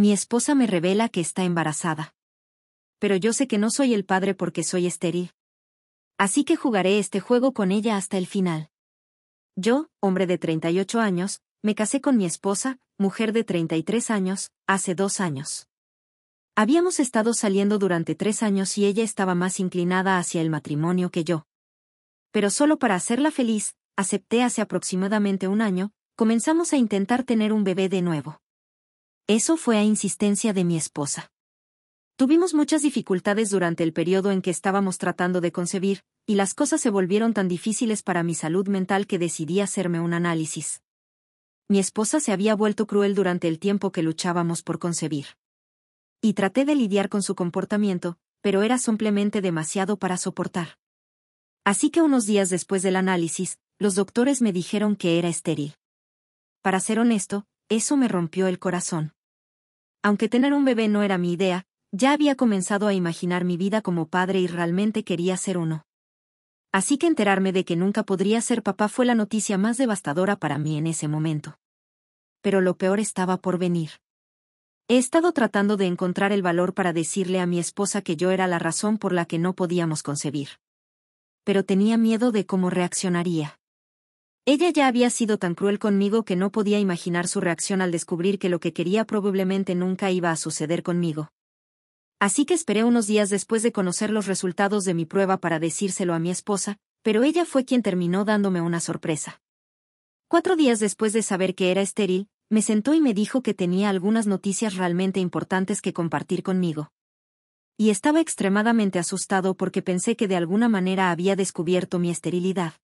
Mi esposa me revela que está embarazada. Pero yo sé que no soy el padre porque soy estéril. Así que jugaré este juego con ella hasta el final. Yo, hombre de 38 años, me casé con mi esposa, mujer de 33 años, hace dos años. Habíamos estado saliendo durante tres años y ella estaba más inclinada hacia el matrimonio que yo. Pero solo para hacerla feliz, acepté hace aproximadamente un año, comenzamos a intentar tener un bebé de nuevo. Eso fue a insistencia de mi esposa. Tuvimos muchas dificultades durante el periodo en que estábamos tratando de concebir, y las cosas se volvieron tan difíciles para mi salud mental que decidí hacerme un análisis. Mi esposa se había vuelto cruel durante el tiempo que luchábamos por concebir. Y traté de lidiar con su comportamiento, pero era simplemente demasiado para soportar. Así que unos días después del análisis, los doctores me dijeron que era estéril. Para ser honesto, eso me rompió el corazón. Aunque tener un bebé no era mi idea, ya había comenzado a imaginar mi vida como padre y realmente quería ser uno. Así que enterarme de que nunca podría ser papá fue la noticia más devastadora para mí en ese momento. Pero lo peor estaba por venir. He estado tratando de encontrar el valor para decirle a mi esposa que yo era la razón por la que no podíamos concebir. Pero tenía miedo de cómo reaccionaría. Ella ya había sido tan cruel conmigo que no podía imaginar su reacción al descubrir que lo que quería probablemente nunca iba a suceder conmigo. Así que esperé unos días después de conocer los resultados de mi prueba para decírselo a mi esposa, pero ella fue quien terminó dándome una sorpresa. Cuatro días después de saber que era estéril, me sentó y me dijo que tenía algunas noticias realmente importantes que compartir conmigo. Y estaba extremadamente asustado porque pensé que de alguna manera había descubierto mi esterilidad.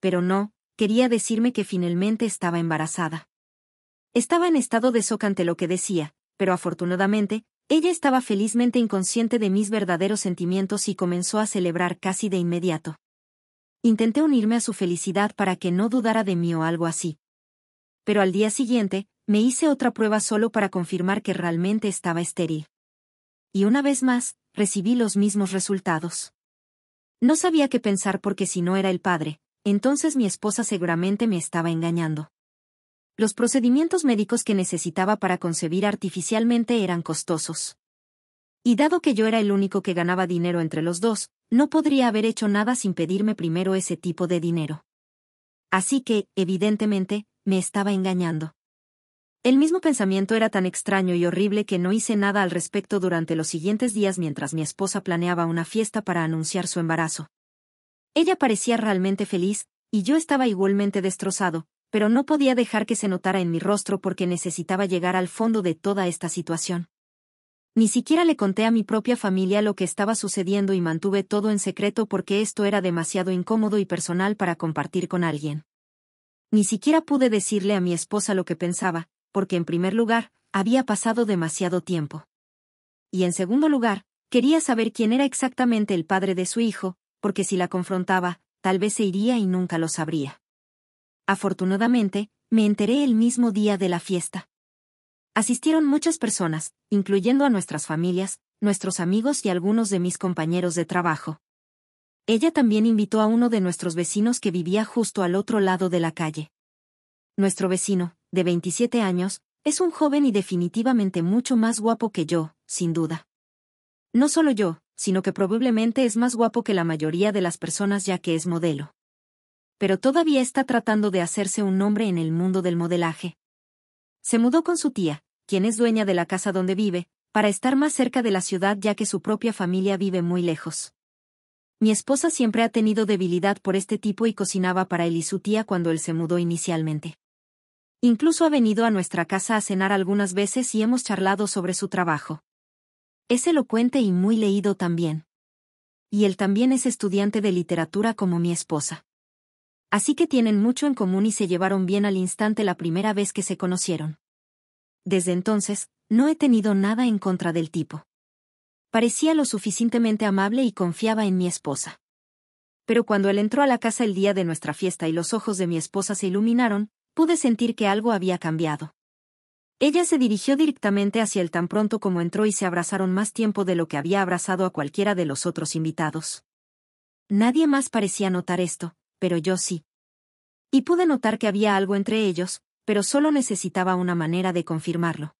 Pero no, quería decirme que finalmente estaba embarazada. Estaba en estado de shock ante lo que decía, pero afortunadamente, ella estaba felizmente inconsciente de mis verdaderos sentimientos y comenzó a celebrar casi de inmediato. Intenté unirme a su felicidad para que no dudara de mí o algo así. Pero al día siguiente, me hice otra prueba solo para confirmar que realmente estaba estéril. Y una vez más, recibí los mismos resultados. No sabía qué pensar porque si no era el padre, entonces mi esposa seguramente me estaba engañando. Los procedimientos médicos que necesitaba para concebir artificialmente eran costosos. Y dado que yo era el único que ganaba dinero entre los dos, no podría haber hecho nada sin pedirme primero ese tipo de dinero. Así que, evidentemente, me estaba engañando. El mismo pensamiento era tan extraño y horrible que no hice nada al respecto durante los siguientes días mientras mi esposa planeaba una fiesta para anunciar su embarazo. Ella parecía realmente feliz, y yo estaba igualmente destrozado, pero no podía dejar que se notara en mi rostro porque necesitaba llegar al fondo de toda esta situación. Ni siquiera le conté a mi propia familia lo que estaba sucediendo y mantuve todo en secreto porque esto era demasiado incómodo y personal para compartir con alguien. Ni siquiera pude decirle a mi esposa lo que pensaba, porque en primer lugar, había pasado demasiado tiempo. Y en segundo lugar, quería saber quién era exactamente el padre de su hijo, porque si la confrontaba, tal vez se iría y nunca lo sabría. Afortunadamente, me enteré el mismo día de la fiesta. Asistieron muchas personas, incluyendo a nuestras familias, nuestros amigos y algunos de mis compañeros de trabajo. Ella también invitó a uno de nuestros vecinos que vivía justo al otro lado de la calle. Nuestro vecino, de 27 años, es un joven y definitivamente mucho más guapo que yo, sin duda. No solo yo, sino que probablemente es más guapo que la mayoría de las personas ya que es modelo. Pero todavía está tratando de hacerse un nombre en el mundo del modelaje. Se mudó con su tía, quien es dueña de la casa donde vive, para estar más cerca de la ciudad ya que su propia familia vive muy lejos. Mi esposa siempre ha tenido debilidad por este tipo y cocinaba para él y su tía cuando él se mudó inicialmente. Incluso ha venido a nuestra casa a cenar algunas veces y hemos charlado sobre su trabajo. Es elocuente y muy leído también. Y él también es estudiante de literatura como mi esposa. Así que tienen mucho en común y se llevaron bien al instante la primera vez que se conocieron. Desde entonces, no he tenido nada en contra del tipo. Parecía lo suficientemente amable y confiaba en mi esposa. Pero cuando él entró a la casa el día de nuestra fiesta y los ojos de mi esposa se iluminaron, pude sentir que algo había cambiado. Ella se dirigió directamente hacia él tan pronto como entró y se abrazaron más tiempo de lo que había abrazado a cualquiera de los otros invitados. Nadie más parecía notar esto, pero yo sí. Y pude notar que había algo entre ellos, pero solo necesitaba una manera de confirmarlo.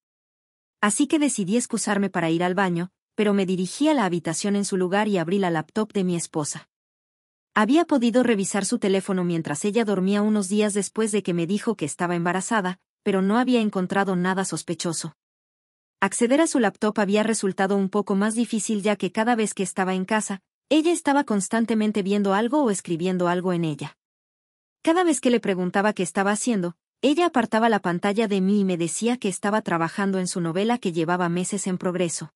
Así que decidí excusarme para ir al baño, pero me dirigí a la habitación en su lugar y abrí la laptop de mi esposa. Había podido revisar su teléfono mientras ella dormía unos días después de que me dijo que estaba embarazada, pero no había encontrado nada sospechoso. Acceder a su laptop había resultado un poco más difícil ya que cada vez que estaba en casa, ella estaba constantemente viendo algo o escribiendo algo en ella. Cada vez que le preguntaba qué estaba haciendo, ella apartaba la pantalla de mí y me decía que estaba trabajando en su novela que llevaba meses en progreso.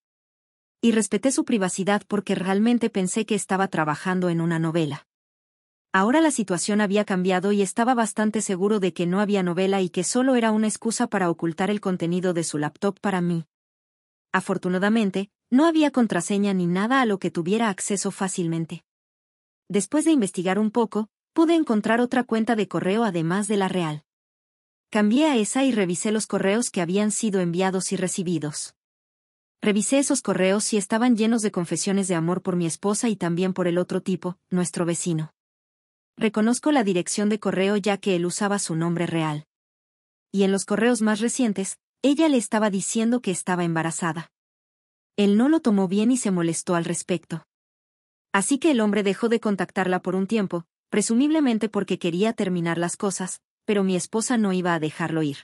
Y respeté su privacidad porque realmente pensé que estaba trabajando en una novela. Ahora la situación había cambiado y estaba bastante seguro de que no había novela y que solo era una excusa para ocultar el contenido de su laptop para mí. Afortunadamente, no había contraseña ni nada a lo que tuviera acceso fácilmente. Después de investigar un poco, pude encontrar otra cuenta de correo además de la real. Cambié a esa y revisé los correos que habían sido enviados y recibidos. Revisé esos correos y estaban llenos de confesiones de amor por mi esposa y también por el otro tipo, nuestro vecino. Reconozco la dirección de correo ya que él usaba su nombre real. Y en los correos más recientes, ella le estaba diciendo que estaba embarazada. Él no lo tomó bien y se molestó al respecto. Así que el hombre dejó de contactarla por un tiempo, presumiblemente porque quería terminar las cosas, pero mi esposa no iba a dejarlo ir.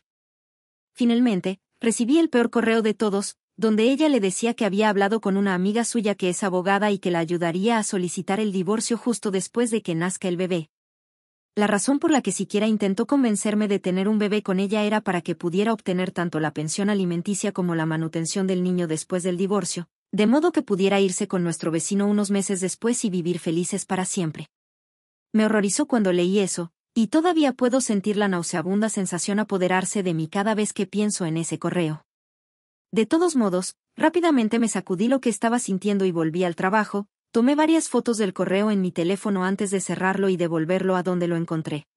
Finalmente, recibí el peor correo de todos, donde ella le decía que había hablado con una amiga suya que es abogada y que la ayudaría a solicitar el divorcio justo después de que nazca el bebé. La razón por la que siquiera intentó convencerme de tener un bebé con ella era para que pudiera obtener tanto la pensión alimenticia como la manutención del niño después del divorcio, de modo que pudiera irse con nuestro vecino unos meses después y vivir felices para siempre. Me horrorizó cuando leí eso, y todavía puedo sentir la nauseabunda sensación apoderarse de mí cada vez que pienso en ese correo. De todos modos, rápidamente me sacudí lo que estaba sintiendo y volví al trabajo, tomé varias fotos del correo en mi teléfono antes de cerrarlo y devolverlo a donde lo encontré.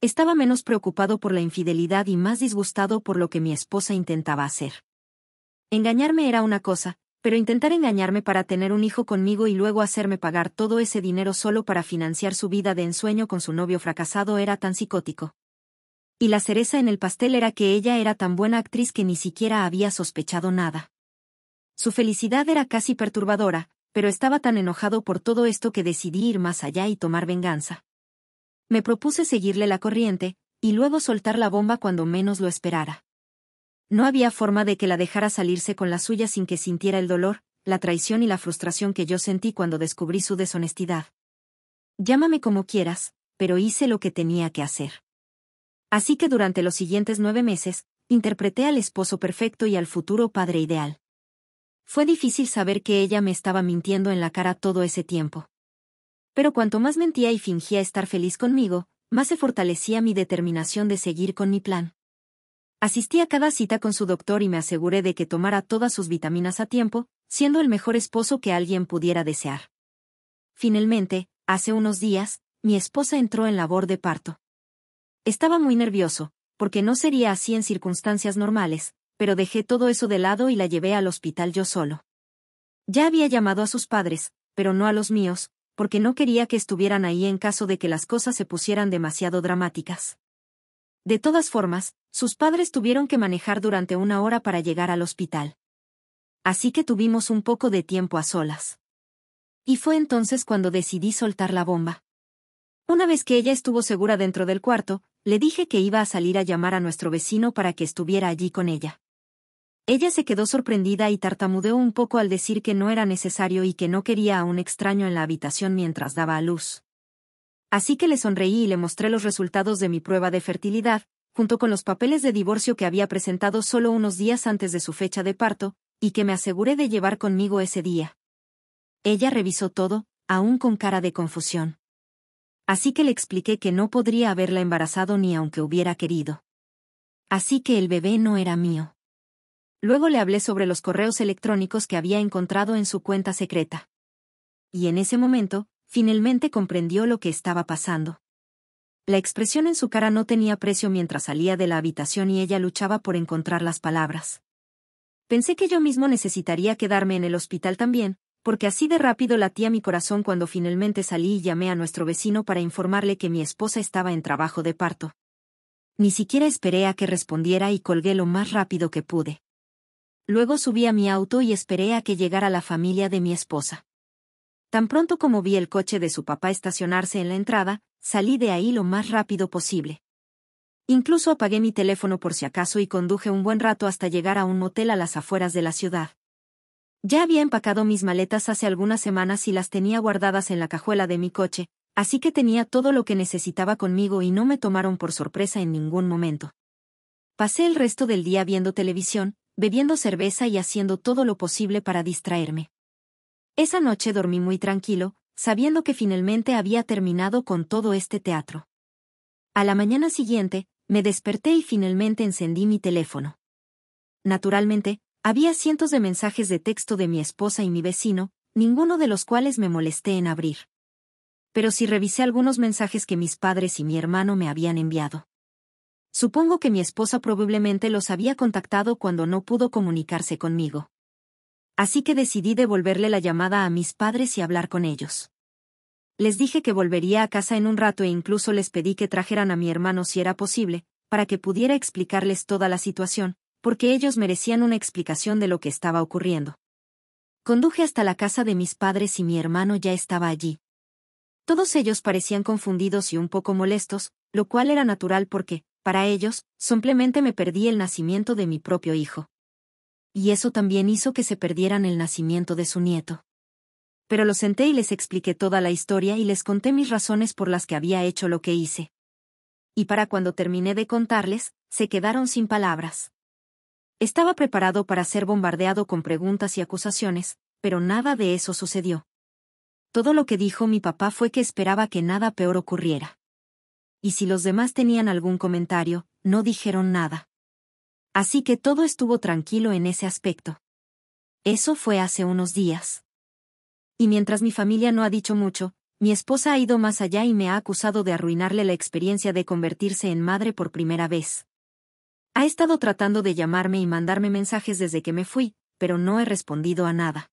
Estaba menos preocupado por la infidelidad y más disgustado por lo que mi esposa intentaba hacer. Engañarme era una cosa, pero intentar engañarme para tener un hijo conmigo y luego hacerme pagar todo ese dinero solo para financiar su vida de ensueño con su novio fracasado era tan psicótico y la cereza en el pastel era que ella era tan buena actriz que ni siquiera había sospechado nada. Su felicidad era casi perturbadora, pero estaba tan enojado por todo esto que decidí ir más allá y tomar venganza. Me propuse seguirle la corriente, y luego soltar la bomba cuando menos lo esperara. No había forma de que la dejara salirse con la suya sin que sintiera el dolor, la traición y la frustración que yo sentí cuando descubrí su deshonestidad. Llámame como quieras, pero hice lo que tenía que hacer. Así que durante los siguientes nueve meses, interpreté al esposo perfecto y al futuro padre ideal. Fue difícil saber que ella me estaba mintiendo en la cara todo ese tiempo. Pero cuanto más mentía y fingía estar feliz conmigo, más se fortalecía mi determinación de seguir con mi plan. Asistí a cada cita con su doctor y me aseguré de que tomara todas sus vitaminas a tiempo, siendo el mejor esposo que alguien pudiera desear. Finalmente, hace unos días, mi esposa entró en labor de parto. Estaba muy nervioso, porque no sería así en circunstancias normales, pero dejé todo eso de lado y la llevé al hospital yo solo. Ya había llamado a sus padres, pero no a los míos, porque no quería que estuvieran ahí en caso de que las cosas se pusieran demasiado dramáticas. De todas formas, sus padres tuvieron que manejar durante una hora para llegar al hospital. Así que tuvimos un poco de tiempo a solas. Y fue entonces cuando decidí soltar la bomba. Una vez que ella estuvo segura dentro del cuarto, le dije que iba a salir a llamar a nuestro vecino para que estuviera allí con ella. Ella se quedó sorprendida y tartamudeó un poco al decir que no era necesario y que no quería a un extraño en la habitación mientras daba a luz. Así que le sonreí y le mostré los resultados de mi prueba de fertilidad, junto con los papeles de divorcio que había presentado solo unos días antes de su fecha de parto, y que me aseguré de llevar conmigo ese día. Ella revisó todo, aún con cara de confusión. Así que le expliqué que no podría haberla embarazado ni aunque hubiera querido. Así que el bebé no era mío. Luego le hablé sobre los correos electrónicos que había encontrado en su cuenta secreta. Y en ese momento, finalmente comprendió lo que estaba pasando. La expresión en su cara no tenía precio mientras salía de la habitación y ella luchaba por encontrar las palabras. Pensé que yo mismo necesitaría quedarme en el hospital también, porque así de rápido latía mi corazón cuando finalmente salí y llamé a nuestro vecino para informarle que mi esposa estaba en trabajo de parto. Ni siquiera esperé a que respondiera y colgué lo más rápido que pude. Luego subí a mi auto y esperé a que llegara la familia de mi esposa. Tan pronto como vi el coche de su papá estacionarse en la entrada, salí de ahí lo más rápido posible. Incluso apagué mi teléfono por si acaso y conduje un buen rato hasta llegar a un motel a las afueras de la ciudad. Ya había empacado mis maletas hace algunas semanas y las tenía guardadas en la cajuela de mi coche, así que tenía todo lo que necesitaba conmigo y no me tomaron por sorpresa en ningún momento. Pasé el resto del día viendo televisión, bebiendo cerveza y haciendo todo lo posible para distraerme. Esa noche dormí muy tranquilo, sabiendo que finalmente había terminado con todo este teatro. A la mañana siguiente, me desperté y finalmente encendí mi teléfono. Naturalmente, había cientos de mensajes de texto de mi esposa y mi vecino, ninguno de los cuales me molesté en abrir. Pero sí revisé algunos mensajes que mis padres y mi hermano me habían enviado. Supongo que mi esposa probablemente los había contactado cuando no pudo comunicarse conmigo. Así que decidí devolverle la llamada a mis padres y hablar con ellos. Les dije que volvería a casa en un rato e incluso les pedí que trajeran a mi hermano si era posible, para que pudiera explicarles toda la situación, porque ellos merecían una explicación de lo que estaba ocurriendo. Conduje hasta la casa de mis padres y mi hermano ya estaba allí. Todos ellos parecían confundidos y un poco molestos, lo cual era natural porque, para ellos, simplemente me perdí el nacimiento de mi propio hijo. Y eso también hizo que se perdieran el nacimiento de su nieto. Pero lo senté y les expliqué toda la historia y les conté mis razones por las que había hecho lo que hice. Y para cuando terminé de contarles, se quedaron sin palabras. Estaba preparado para ser bombardeado con preguntas y acusaciones, pero nada de eso sucedió. Todo lo que dijo mi papá fue que esperaba que nada peor ocurriera. Y si los demás tenían algún comentario, no dijeron nada. Así que todo estuvo tranquilo en ese aspecto. Eso fue hace unos días. Y mientras mi familia no ha dicho mucho, mi esposa ha ido más allá y me ha acusado de arruinarle la experiencia de convertirse en madre por primera vez. Ha estado tratando de llamarme y mandarme mensajes desde que me fui, pero no he respondido a nada.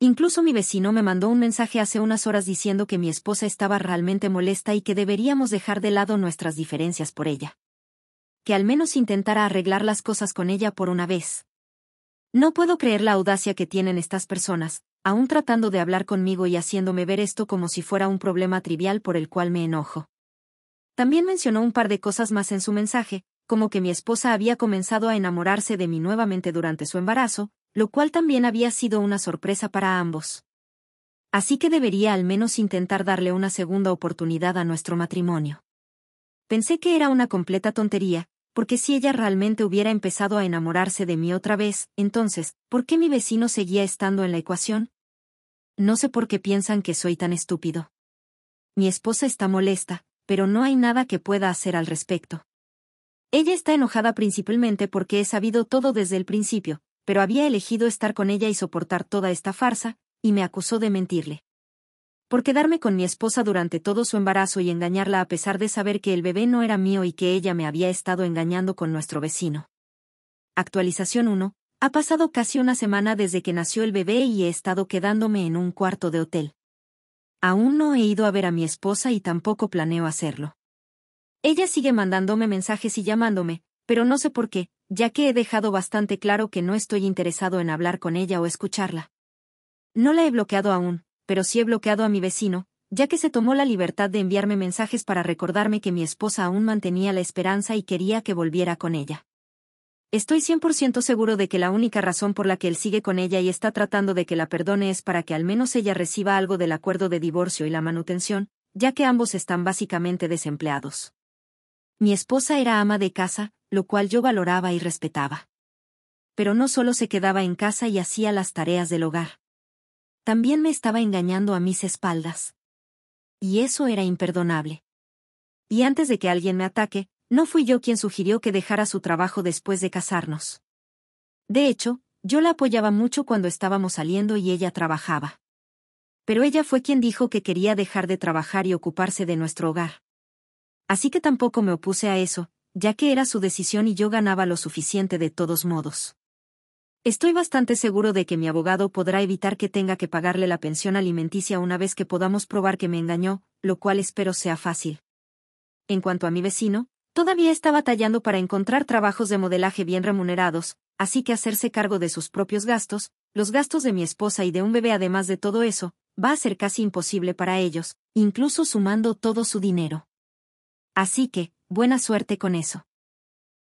Incluso mi vecino me mandó un mensaje hace unas horas diciendo que mi esposa estaba realmente molesta y que deberíamos dejar de lado nuestras diferencias por ella. Que al menos intentara arreglar las cosas con ella por una vez. No puedo creer la audacia que tienen estas personas, aún tratando de hablar conmigo y haciéndome ver esto como si fuera un problema trivial por el cual me enojo. También mencionó un par de cosas más en su mensaje, como que mi esposa había comenzado a enamorarse de mí nuevamente durante su embarazo, lo cual también había sido una sorpresa para ambos. Así que debería al menos intentar darle una segunda oportunidad a nuestro matrimonio. Pensé que era una completa tontería, porque si ella realmente hubiera empezado a enamorarse de mí otra vez, entonces, ¿por qué mi vecino seguía estando en la ecuación? No sé por qué piensan que soy tan estúpido. Mi esposa está molesta, pero no hay nada que pueda hacer al respecto. Ella está enojada principalmente porque he sabido todo desde el principio, pero había elegido estar con ella y soportar toda esta farsa, y me acusó de mentirle. Por quedarme con mi esposa durante todo su embarazo y engañarla a pesar de saber que el bebé no era mío y que ella me había estado engañando con nuestro vecino. Actualización 1. Ha pasado casi una semana desde que nació el bebé y he estado quedándome en un cuarto de hotel. Aún no he ido a ver a mi esposa y tampoco planeo hacerlo. Ella sigue mandándome mensajes y llamándome, pero no sé por qué, ya que he dejado bastante claro que no estoy interesado en hablar con ella o escucharla. No la he bloqueado aún, pero sí he bloqueado a mi vecino, ya que se tomó la libertad de enviarme mensajes para recordarme que mi esposa aún mantenía la esperanza y quería que volviera con ella. Estoy 100% seguro de que la única razón por la que él sigue con ella y está tratando de que la perdone es para que al menos ella reciba algo del acuerdo de divorcio y la manutención, ya que ambos están básicamente desempleados. Mi esposa era ama de casa, lo cual yo valoraba y respetaba. Pero no solo se quedaba en casa y hacía las tareas del hogar. También me estaba engañando a mis espaldas. Y eso era imperdonable. Y antes de que alguien me ataque, no fui yo quien sugirió que dejara su trabajo después de casarnos. De hecho, yo la apoyaba mucho cuando estábamos saliendo y ella trabajaba. Pero ella fue quien dijo que quería dejar de trabajar y ocuparse de nuestro hogar. Así que tampoco me opuse a eso, ya que era su decisión y yo ganaba lo suficiente de todos modos. Estoy bastante seguro de que mi abogado podrá evitar que tenga que pagarle la pensión alimenticia una vez que podamos probar que me engañó, lo cual espero sea fácil. En cuanto a mi vecino, todavía está batallando para encontrar trabajos de modelaje bien remunerados, así que hacerse cargo de sus propios gastos, los gastos de mi esposa y de un bebé además de todo eso, va a ser casi imposible para ellos, incluso sumando todo su dinero. Así que, buena suerte con eso.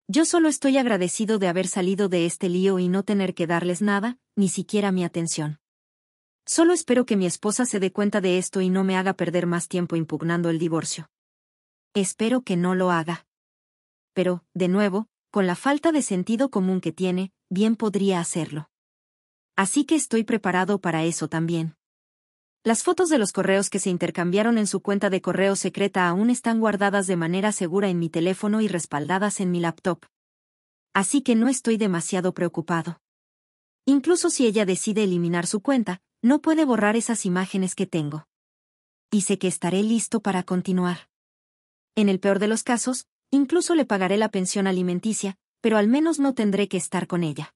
Yo solo estoy agradecido de haber salido de este lío y no tener que darles nada, ni siquiera mi atención. Solo espero que mi esposa se dé cuenta de esto y no me haga perder más tiempo impugnando el divorcio. Espero que no lo haga. Pero, de nuevo, con la falta de sentido común que tiene, bien podría hacerlo. Así que estoy preparado para eso también. Las fotos de los correos que se intercambiaron en su cuenta de correo secreta aún están guardadas de manera segura en mi teléfono y respaldadas en mi laptop. Así que no estoy demasiado preocupado. Incluso si ella decide eliminar su cuenta, no puede borrar esas imágenes que tengo. Y sé que estaré listo para continuar. En el peor de los casos, incluso le pagaré la pensión alimenticia, pero al menos no tendré que estar con ella.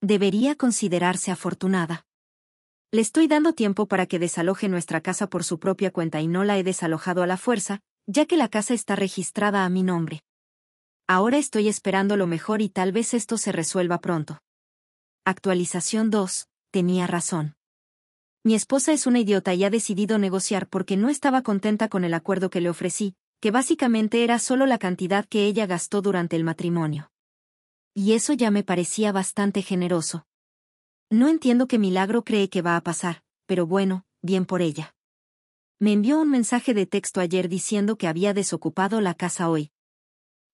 Debería considerarse afortunada. Le estoy dando tiempo para que desaloje nuestra casa por su propia cuenta y no la he desalojado a la fuerza, ya que la casa está registrada a mi nombre. Ahora estoy esperando lo mejor y tal vez esto se resuelva pronto. Actualización 2. Tenía razón. Mi esposa es una idiota y ha decidido negociar porque no estaba contenta con el acuerdo que le ofrecí, que básicamente era solo la cantidad que ella gastó durante el matrimonio. Y eso ya me parecía bastante generoso. No entiendo qué milagro cree que va a pasar, pero bueno, bien por ella. Me envió un mensaje de texto ayer diciendo que había desocupado la casa hoy.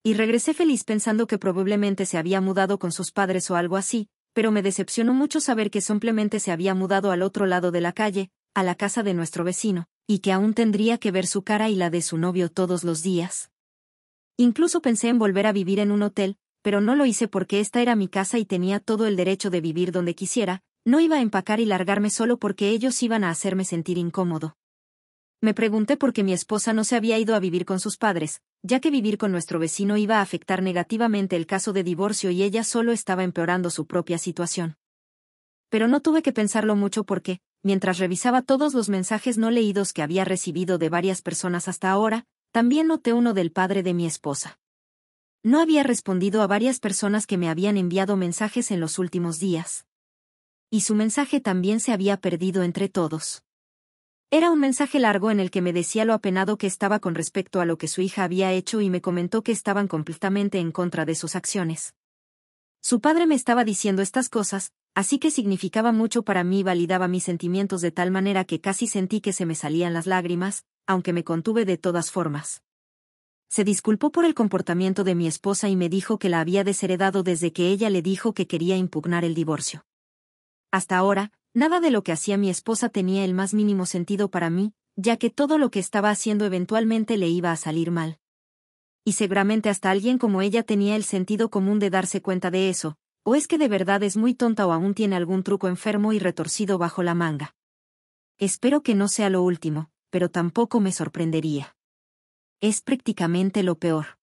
Y regresé feliz pensando que probablemente se había mudado con sus padres o algo así, pero me decepcionó mucho saber que simplemente se había mudado al otro lado de la calle, a la casa de nuestro vecino, y que aún tendría que ver su cara y la de su novio todos los días. Incluso pensé en volver a vivir en un hotel, pero no lo hice porque esta era mi casa y tenía todo el derecho de vivir donde quisiera, no iba a empacar y largarme solo porque ellos iban a hacerme sentir incómodo. Me pregunté por qué mi esposa no se había ido a vivir con sus padres, ya que vivir con nuestro vecino iba a afectar negativamente el caso de divorcio y ella solo estaba empeorando su propia situación. Pero no tuve que pensarlo mucho porque, mientras revisaba todos los mensajes no leídos que había recibido de varias personas hasta ahora, también noté uno del padre de mi esposa. No había respondido a varias personas que me habían enviado mensajes en los últimos días. Y su mensaje también se había perdido entre todos. Era un mensaje largo en el que me decía lo apenado que estaba con respecto a lo que su hija había hecho y me comentó que estaban completamente en contra de sus acciones. Su padre me estaba diciendo estas cosas, así que significaba mucho para mí y validaba mis sentimientos de tal manera que casi sentí que se me salían las lágrimas, aunque me contuve de todas formas se disculpó por el comportamiento de mi esposa y me dijo que la había desheredado desde que ella le dijo que quería impugnar el divorcio. Hasta ahora, nada de lo que hacía mi esposa tenía el más mínimo sentido para mí, ya que todo lo que estaba haciendo eventualmente le iba a salir mal. Y seguramente hasta alguien como ella tenía el sentido común de darse cuenta de eso, o es que de verdad es muy tonta o aún tiene algún truco enfermo y retorcido bajo la manga. Espero que no sea lo último, pero tampoco me sorprendería es prácticamente lo peor.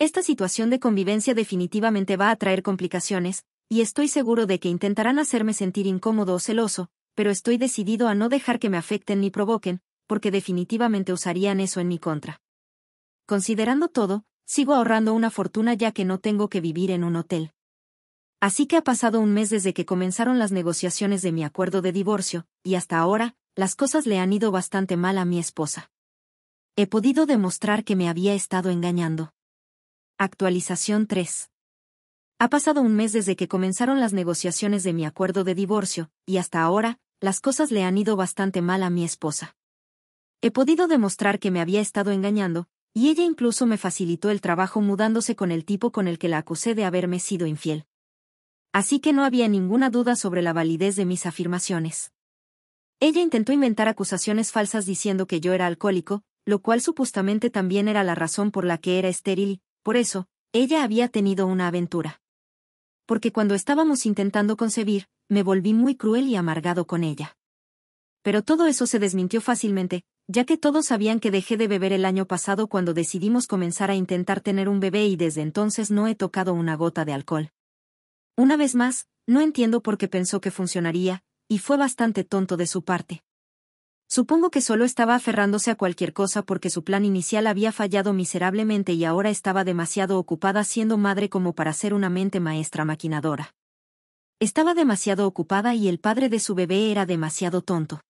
Esta situación de convivencia definitivamente va a traer complicaciones, y estoy seguro de que intentarán hacerme sentir incómodo o celoso, pero estoy decidido a no dejar que me afecten ni provoquen, porque definitivamente usarían eso en mi contra. Considerando todo, sigo ahorrando una fortuna ya que no tengo que vivir en un hotel. Así que ha pasado un mes desde que comenzaron las negociaciones de mi acuerdo de divorcio, y hasta ahora, las cosas le han ido bastante mal a mi esposa. He podido demostrar que me había estado engañando. Actualización 3. Ha pasado un mes desde que comenzaron las negociaciones de mi acuerdo de divorcio, y hasta ahora, las cosas le han ido bastante mal a mi esposa. He podido demostrar que me había estado engañando, y ella incluso me facilitó el trabajo mudándose con el tipo con el que la acusé de haberme sido infiel. Así que no había ninguna duda sobre la validez de mis afirmaciones. Ella intentó inventar acusaciones falsas diciendo que yo era alcohólico, lo cual supuestamente también era la razón por la que era estéril, por eso, ella había tenido una aventura. Porque cuando estábamos intentando concebir, me volví muy cruel y amargado con ella. Pero todo eso se desmintió fácilmente, ya que todos sabían que dejé de beber el año pasado cuando decidimos comenzar a intentar tener un bebé y desde entonces no he tocado una gota de alcohol. Una vez más, no entiendo por qué pensó que funcionaría, y fue bastante tonto de su parte. Supongo que solo estaba aferrándose a cualquier cosa porque su plan inicial había fallado miserablemente y ahora estaba demasiado ocupada siendo madre como para ser una mente maestra maquinadora. Estaba demasiado ocupada y el padre de su bebé era demasiado tonto.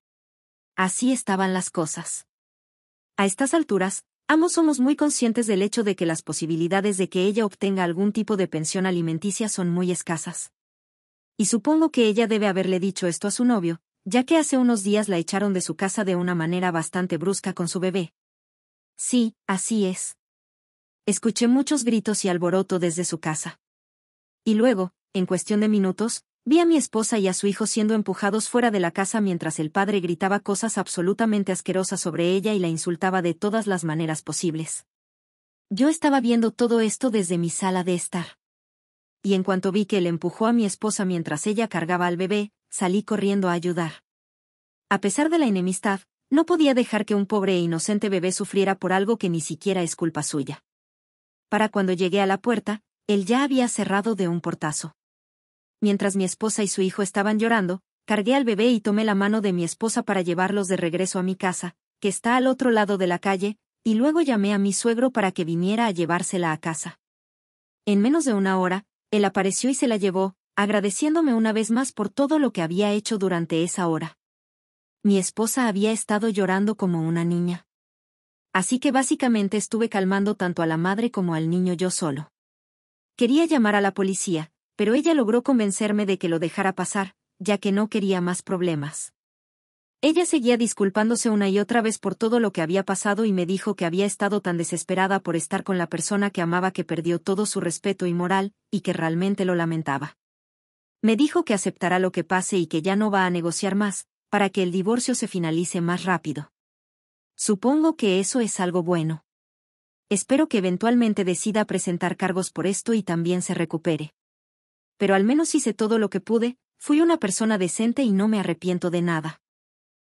Así estaban las cosas. A estas alturas, ambos somos muy conscientes del hecho de que las posibilidades de que ella obtenga algún tipo de pensión alimenticia son muy escasas. Y supongo que ella debe haberle dicho esto a su novio, ya que hace unos días la echaron de su casa de una manera bastante brusca con su bebé. Sí, así es. Escuché muchos gritos y alboroto desde su casa. Y luego, en cuestión de minutos, vi a mi esposa y a su hijo siendo empujados fuera de la casa mientras el padre gritaba cosas absolutamente asquerosas sobre ella y la insultaba de todas las maneras posibles. Yo estaba viendo todo esto desde mi sala de estar. Y en cuanto vi que él empujó a mi esposa mientras ella cargaba al bebé, salí corriendo a ayudar. A pesar de la enemistad, no podía dejar que un pobre e inocente bebé sufriera por algo que ni siquiera es culpa suya. Para cuando llegué a la puerta, él ya había cerrado de un portazo. Mientras mi esposa y su hijo estaban llorando, cargué al bebé y tomé la mano de mi esposa para llevarlos de regreso a mi casa, que está al otro lado de la calle, y luego llamé a mi suegro para que viniera a llevársela a casa. En menos de una hora, él apareció y se la llevó, agradeciéndome una vez más por todo lo que había hecho durante esa hora. Mi esposa había estado llorando como una niña. Así que básicamente estuve calmando tanto a la madre como al niño yo solo. Quería llamar a la policía, pero ella logró convencerme de que lo dejara pasar, ya que no quería más problemas. Ella seguía disculpándose una y otra vez por todo lo que había pasado y me dijo que había estado tan desesperada por estar con la persona que amaba que perdió todo su respeto y moral, y que realmente lo lamentaba. Me dijo que aceptará lo que pase y que ya no va a negociar más, para que el divorcio se finalice más rápido. Supongo que eso es algo bueno. Espero que eventualmente decida presentar cargos por esto y también se recupere. Pero al menos hice todo lo que pude, fui una persona decente y no me arrepiento de nada.